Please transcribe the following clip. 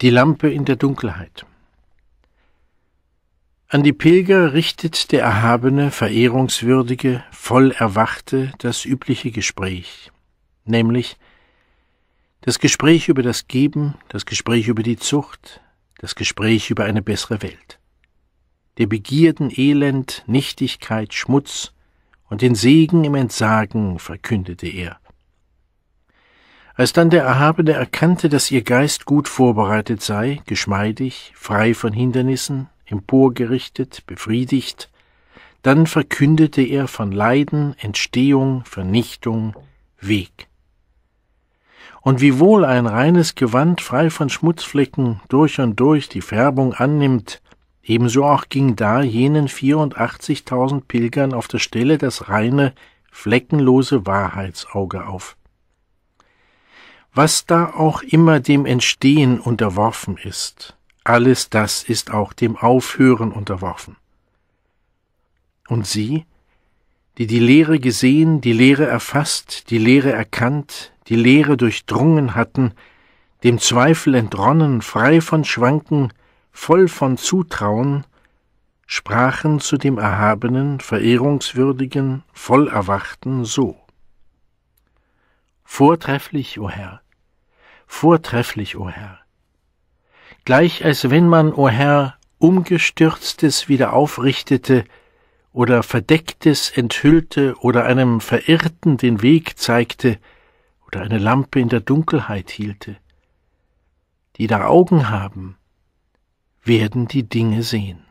Die Lampe in der Dunkelheit. An die Pilger richtet der erhabene, verehrungswürdige, voll erwachte das übliche Gespräch, nämlich das Gespräch über das Geben, das Gespräch über die Zucht, das Gespräch über eine bessere Welt, der Begierden Elend, Nichtigkeit, Schmutz und den Segen im Entsagen verkündete er, als dann der Erhabene erkannte, dass ihr Geist gut vorbereitet sei, geschmeidig, frei von Hindernissen, emporgerichtet, befriedigt, dann verkündete er von Leiden, Entstehung, Vernichtung, Weg. Und wiewohl ein reines Gewand frei von Schmutzflecken durch und durch die Färbung annimmt, ebenso auch ging da jenen 84.000 Pilgern auf der Stelle das reine, fleckenlose Wahrheitsauge auf was da auch immer dem Entstehen unterworfen ist, alles das ist auch dem Aufhören unterworfen. Und sie, die die Lehre gesehen, die Lehre erfasst, die Lehre erkannt, die Lehre durchdrungen hatten, dem Zweifel entronnen, frei von Schwanken, voll von Zutrauen, sprachen zu dem Erhabenen, Verehrungswürdigen, Vollerwachten so. Vortrefflich, o oh Herr, vortrefflich, o oh Herr. Gleich als wenn man, o oh Herr, umgestürztes wieder aufrichtete oder verdecktes enthüllte oder einem Verirrten den Weg zeigte oder eine Lampe in der Dunkelheit hielte. Die da Augen haben, werden die Dinge sehen.